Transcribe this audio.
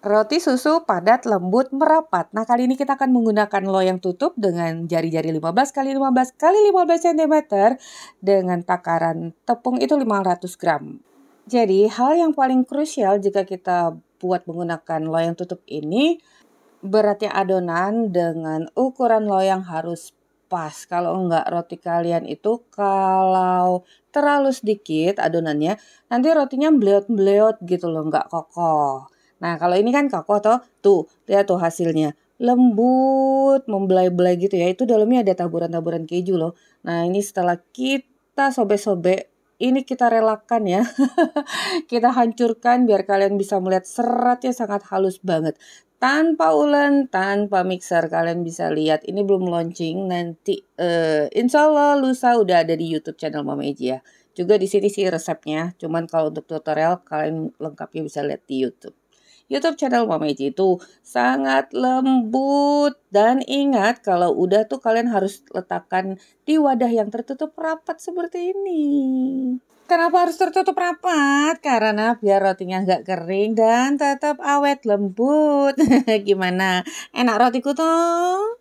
Roti susu padat, lembut, merapat. Nah, kali ini kita akan menggunakan loyang tutup dengan jari-jari 15 kali 15 kali 15 cm dengan takaran tepung itu 500 gram. Jadi, hal yang paling krusial jika kita buat menggunakan loyang tutup ini, beratnya adonan dengan ukuran loyang harus pas. Kalau enggak roti kalian itu kalau terlalu sedikit adonannya, nanti rotinya bleot-bleot gitu loh, enggak kokoh. Nah, kalau ini kan kokoh atau tuh, lihat tuh hasilnya. Lembut, membelai-belai gitu ya. Itu dalamnya ada taburan-taburan keju loh. Nah, ini setelah kita sobek-sobek, ini kita relakan ya. kita hancurkan biar kalian bisa melihat seratnya sangat halus banget. Tanpa ulen, tanpa mixer, kalian bisa lihat. Ini belum launching, nanti uh, insya Allah lusa udah ada di YouTube channel Mama Eji ya. Juga di sini sih resepnya, cuman kalau untuk tutorial kalian lengkapnya bisa lihat di YouTube. YouTube channel Mama Eci itu sangat lembut. Dan ingat kalau udah tuh kalian harus letakkan di wadah yang tertutup rapat seperti ini. Kenapa harus tertutup rapat? Karena biar rotinya nggak kering dan tetap awet lembut. Gimana? Enak rotiku tuh?